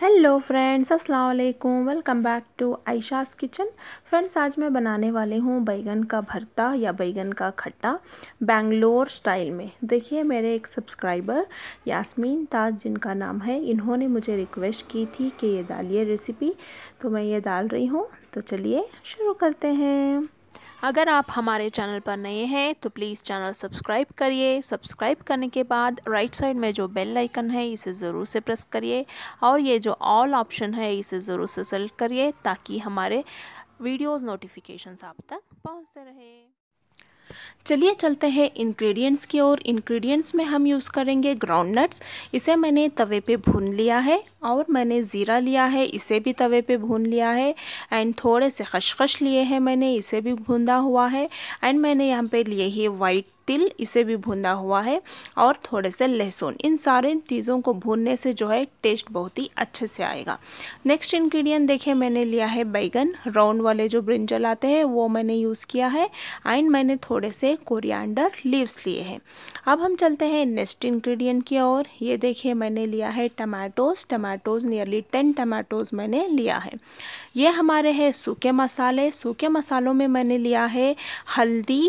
hello friends अस्सलाम वालेकुम welcome back to Ayesha's kitchen friends आज मैं बनाने वाली हूँ बैगन का भरता या बैगन का खट्टा बेंगलोर स्टाइल में देखिए मेरे एक सब्सक्राइबर यास्मीन ताज जिनका नाम है इन्होंने मुझे रिक्वेस्ट की थी कि ये डालिए रेसिपी तो मैं ये डाल रही हूँ तो चलिए शुरू करते हैं अगर आप हमारे चैनल पर नए हैं तो प्लीज़ चैनल सब्सक्राइब करिए सब्सक्राइब करने के बाद राइट साइड में जो बेल आइकन है इसे ज़रूर से प्रेस करिए और ये जो ऑल ऑप्शन है इसे ज़रूर से सेलेक्ट करिए ताकि हमारे वीडियोस नोटिफिकेशंस आप तक पहुंचते रहे चलिए चलते हैं इंग्रेडिएंट्स की ओर इंग्रेडिएंट्स में हम यूज़ करेंगे ग्राउंड नट्स इसे मैंने तवे पे भून लिया है और मैंने ज़ीरा लिया है इसे भी तवे पे भून लिया है एंड थोड़े से खशखश लिए हैं मैंने इसे भी भूंदा हुआ है एंड मैंने यहाँ पे लिए ही वाइट तिल इसे भी भुना हुआ है और थोड़े से लहसुन इन सारे चीज़ों को भूनने से जो है टेस्ट बहुत ही अच्छे से आएगा नेक्स्ट इन्ग्रीडियंट देखिए मैंने लिया है बैगन राउंड वाले जो ब्रिंजल आते हैं वो मैंने यूज़ किया है एंड मैंने थोड़े से कोरियांडर लीव्स लिए हैं अब हम चलते हैं नेक्स्ट इन्ग्रीडियंट की ओर ये देखिए मैंने लिया है tomatoes tomatoes nearly ten tomatoes मैंने लिया है ये हमारे हैं सूखे मसाले सूखे मसालों में मैंने लिया है हल्दी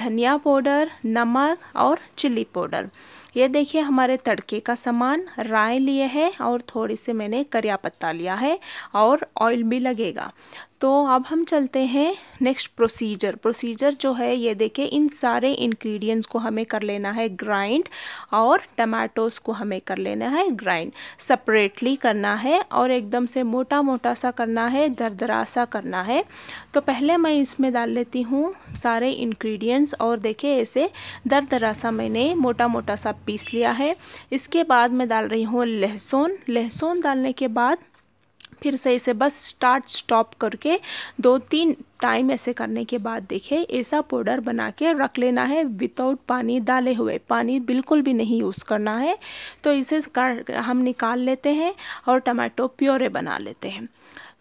धनिया पाउडर नमक और चिल्ली पाउडर ये देखिए हमारे तड़के का सामान राय लिए है और थोड़ी से मैंने करिया पत्ता लिया है और ऑयल भी लगेगा तो अब हम चलते हैं नेक्स्ट प्रोसीजर प्रोसीजर जो है ये देखें इन सारे इंग्रेडिएंट्स को हमें कर लेना है ग्राइंड और टमाटोज को हमें कर लेना है ग्राइंड सेपरेटली करना है और एकदम से मोटा मोटा सा करना है दरदरा सा करना है तो पहले मैं इसमें डाल लेती हूँ सारे इंग्रेडिएंट्स और देखें ऐसे दरदरा सा मैंने मोटा मोटा सा पीस लिया है इसके बाद मैं डाल रही हूँ लहसुन लहसुन डालने के बाद फिर सही से बस स्टार्ट स्टॉप करके दो तीन टाइम ऐसे करने के बाद देखिए ऐसा पाउडर बना के रख लेना है विदाउट पानी डाले हुए पानी बिल्कुल भी नहीं यूज़ करना है तो इसे हम निकाल लेते हैं और टमाटो प्योरे बना लेते हैं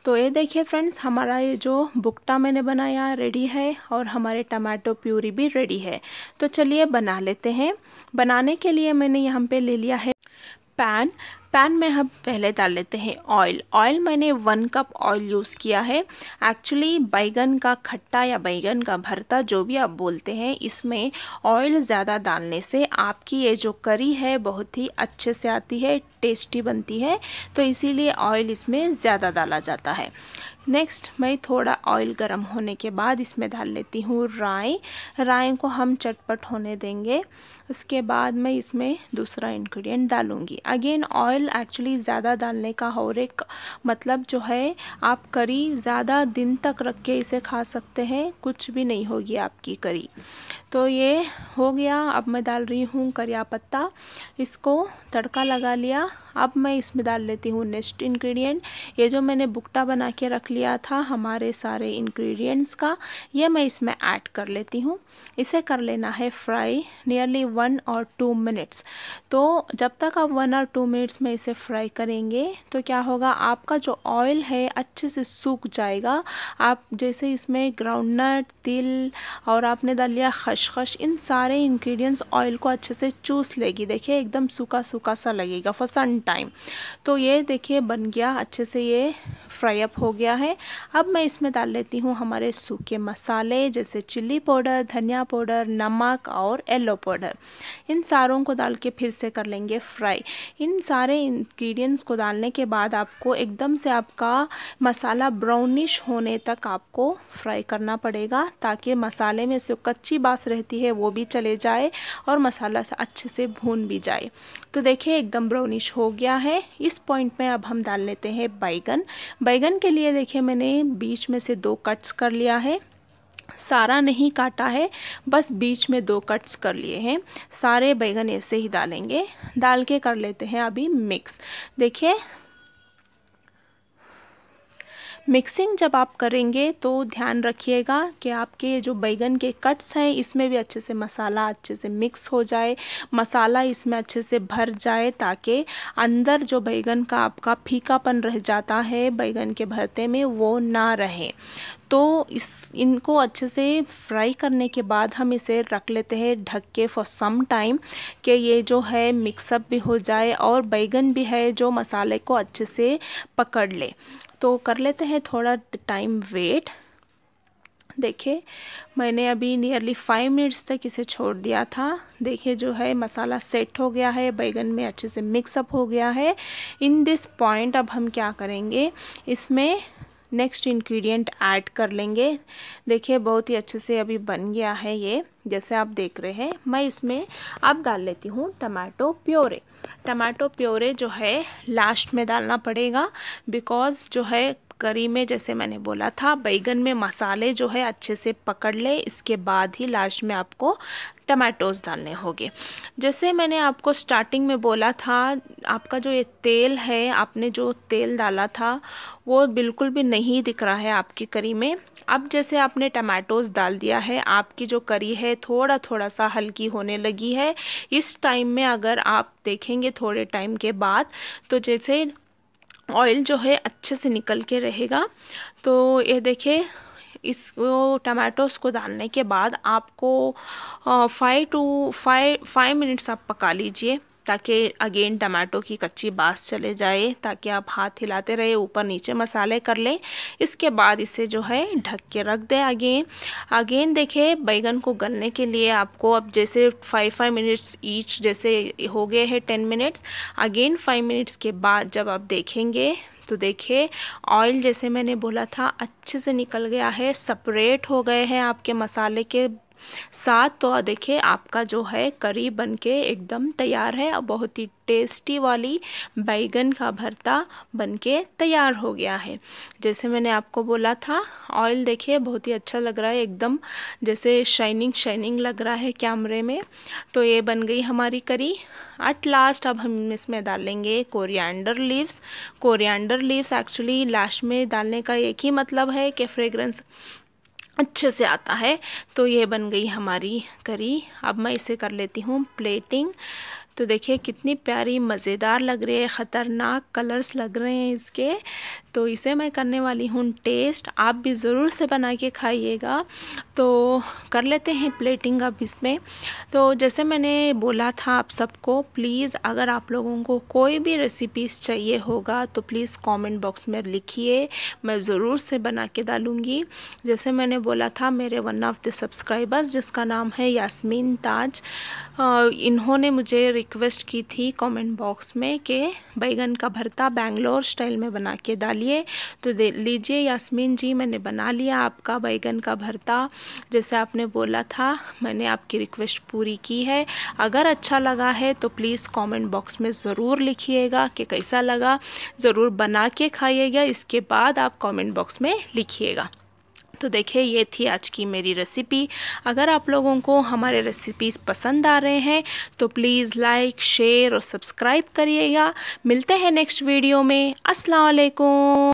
तो ये देखिए फ्रेंड्स हमारा ये जो बुकटा मैंने बनाया रेडी है और हमारे टमाटो प्यूरी भी रेडी है तो चलिए बना लेते हैं बनाने के लिए मैंने यहाँ पे ले लिया है पैन पैन में हम पहले डाल लेते हैं ऑयल ऑयल मैंने वन कप ऑयल यूज़ किया है एक्चुअली बैगन का खट्टा या बैगन का भरता जो भी आप बोलते हैं इसमें ऑयल ज़्यादा डालने से आपकी ये जो करी है बहुत ही अच्छे से आती है टेस्टी बनती है तो इसीलिए ऑयल इसमें ज़्यादा डाला जाता है नेक्स्ट मैं थोड़ा ऑयल गर्म होने के बाद इसमें डाल लेती हूँ राय राय को हम चटपट होने देंगे उसके बाद मैं इसमें दूसरा इन्ग्रीडियंट डालूँगी अगेन ऑयल ऑयल एक्चुअली ज़्यादा डालने का और एक मतलब जो है आप करी ज़्यादा दिन तक रख के इसे खा सकते हैं कुछ भी नहीं होगी आपकी करी तो ये हो गया अब मैं डाल रही हूँ करिया पत्ता इसको तड़का लगा लिया अब मैं इसमें डाल लेती हूँ नेक्स्ट इंग्रेडिएंट ये जो मैंने बुकटा बना के रख लिया था हमारे सारे इंग्रेडिएंट्स का ये मैं इसमें ऐड कर लेती हूँ इसे कर लेना है फ्राई नियरली वन और टू मिनट्स तो जब तक आप वन और टू मिनट्स में में इसे फ्राई करेंगे तो क्या होगा आपका जो ऑयल है अच्छे से सूख जाएगा आप जैसे इसमें ग्राउंडनट तिल और आपने डाल लिया खशखश इन सारे इंग्रेडिएंट्स ऑयल को अच्छे से चूस लेगी देखिए एकदम सूखा सूखा सा लगेगा फॉर सन टाइम तो ये देखिए बन गया अच्छे से ये फ्राई अप हो गया है अब मैं इसमें डाल लेती हूँ हमारे सूखे मसाले जैसे चिल्ली पाउडर धनिया पाउडर नमक और येलो पाउडर इन सारों को डाल के फिर से कर लेंगे फ्राई इन सारे इंग्रेडिएंट्स को डालने के बाद आपको एकदम से आपका मसाला ब्राउनिश होने तक आपको फ्राई करना पड़ेगा ताकि मसाले में जो कच्ची बास रहती है वो भी चले जाए और मसाला अच्छे से भून भी जाए तो देखिए एकदम ब्राउनिश हो गया है इस पॉइंट में अब हम डाल लेते हैं बैगन बैगन के लिए देखिए मैंने बीच में से दो कट्स कर लिया है सारा नहीं काटा है बस बीच में दो कट्स कर लिए हैं सारे बैंगन ऐसे ही डालेंगे डाल के कर लेते हैं अभी मिक्स देखिए मिक्सिंग जब आप करेंगे तो ध्यान रखिएगा कि आपके जो बैगन के कट्स हैं इसमें भी अच्छे से मसाला अच्छे से मिक्स हो जाए मसाला इसमें अच्छे से भर जाए ताकि अंदर जो बैगन का आपका फीकापन रह जाता है बैगन के भरते में वो ना रहे तो इस इनको अच्छे से फ्राई करने के बाद हम इसे रख लेते हैं ढक के फॉर सम टाइम कि ये जो है मिक्सअप भी हो जाए और बैगन भी है जो मसाले को अच्छे से पकड़ ले तो कर लेते हैं थोड़ा टाइम वेट देखिए मैंने अभी नियरली फाइव मिनट्स तक इसे छोड़ दिया था देखिए जो है मसाला सेट हो गया है बैगन में अच्छे से मिक्सअप हो गया है इन दिस पॉइंट अब हम क्या करेंगे इसमें नेक्स्ट इंग्रेडिएंट ऐड कर लेंगे देखिए बहुत ही अच्छे से अभी बन गया है ये जैसे आप देख रहे हैं मैं इसमें अब डाल लेती हूँ टमाटो प्योरे टमाटो प्योरे जो है लास्ट में डालना पड़ेगा बिकॉज़ जो है करी में जैसे मैंने बोला था बैगन में मसाले जो है अच्छे से पकड़ ले इसके बाद ही लास्ट में आपको टमाटोज डालने होंगे जैसे मैंने आपको स्टार्टिंग में बोला था आपका जो ये तेल है आपने जो तेल डाला था वो बिल्कुल भी नहीं दिख रहा है आपकी करी में अब जैसे आपने टमाटोज डाल दिया है आपकी जो करी है थोड़ा थोड़ा सा हल्की होने लगी है इस टाइम में अगर आप देखेंगे थोड़े टाइम के बाद तो जैसे ऑयल जो है अच्छे से निकल के रहेगा तो ये देखिए इसको टमाटोस को डालने के बाद आपको five to five five minutes आप पका लीजिए ताकि अगेन टमाटो की कच्ची बास चले जाए ताकि आप हाथ हिलाते रहे ऊपर नीचे मसाले कर लें इसके बाद इसे जो है ढक के रख दें अगेन अगेन देखें बैगन को गलने के लिए आपको अब जैसे फाइव फाइव मिनट्स ईच जैसे हो गए हैं ten minutes again five minutes के बाद जब आप देखेंगे तो देखिए ऑयल जैसे मैंने बोला था अच्छे से निकल गया है सेपरेट हो गए हैं आपके मसाले के साथ तो देखिए आपका जो है करी बन के एकदम तैयार है और बहुत ही टेस्टी वाली बैगन का भरता बनके तैयार हो गया है जैसे मैंने आपको बोला था ऑयल देखिए बहुत ही अच्छा लग रहा है एकदम जैसे शाइनिंग शाइनिंग लग रहा है कैमरे में तो ये बन गई हमारी करी एट लास्ट अब हम इसमें डालेंगे coriander leaves coriander leaves actually last में डालने का एक ही मतलब है कि फ्रेग्रेंस अच्छे से आता है तो ये बन गई हमारी करी अब मैं इसे कर लेती हूँ प्लेटिंग तो देखिए कितनी प्यारी मज़ेदार लग रही है ख़तरनाक कलर्स लग रहे हैं इसके तो इसे मैं करने वाली हूँ टेस्ट आप भी ज़रूर से बना के खाइएगा तो कर लेते हैं प्लेटिंग अब इसमें तो जैसे मैंने बोला था आप सबको प्लीज़ अगर आप लोगों को कोई भी रेसिपीज़ चाहिए होगा तो प्लीज़ कमेंट बॉक्स में लिखिए मैं ज़रूर से बना के डालूँगी जैसे मैंने बोला था मेरे वन ऑफ़ द सब्सक्राइबर्स जिसका नाम है यासमीन ताज इन्होंने मुझे रिक्वेस्ट की थी कमेंट बॉक्स में कि बैगन का भरता बैंगलोर स्टाइल में बना के डालिए तो दे लीजिए यासमीन जी मैंने बना लिया आपका बैगन का भरता जैसे आपने बोला था मैंने आपकी रिक्वेस्ट पूरी की है अगर अच्छा लगा है तो प्लीज़ कमेंट बॉक्स में ज़रूर लिखिएगा कि कैसा लगा ज़रूर बना के खाइएगा इसके बाद आप कॉमेंट बॉक्स में लिखिएगा तो देखिए ये थी आज की मेरी रेसिपी अगर आप लोगों को हमारे रेसिपीज़ पसंद आ रहे हैं तो प्लीज़ लाइक शेयर और सब्सक्राइब करिएगा मिलते हैं नेक्स्ट वीडियो में असलकुम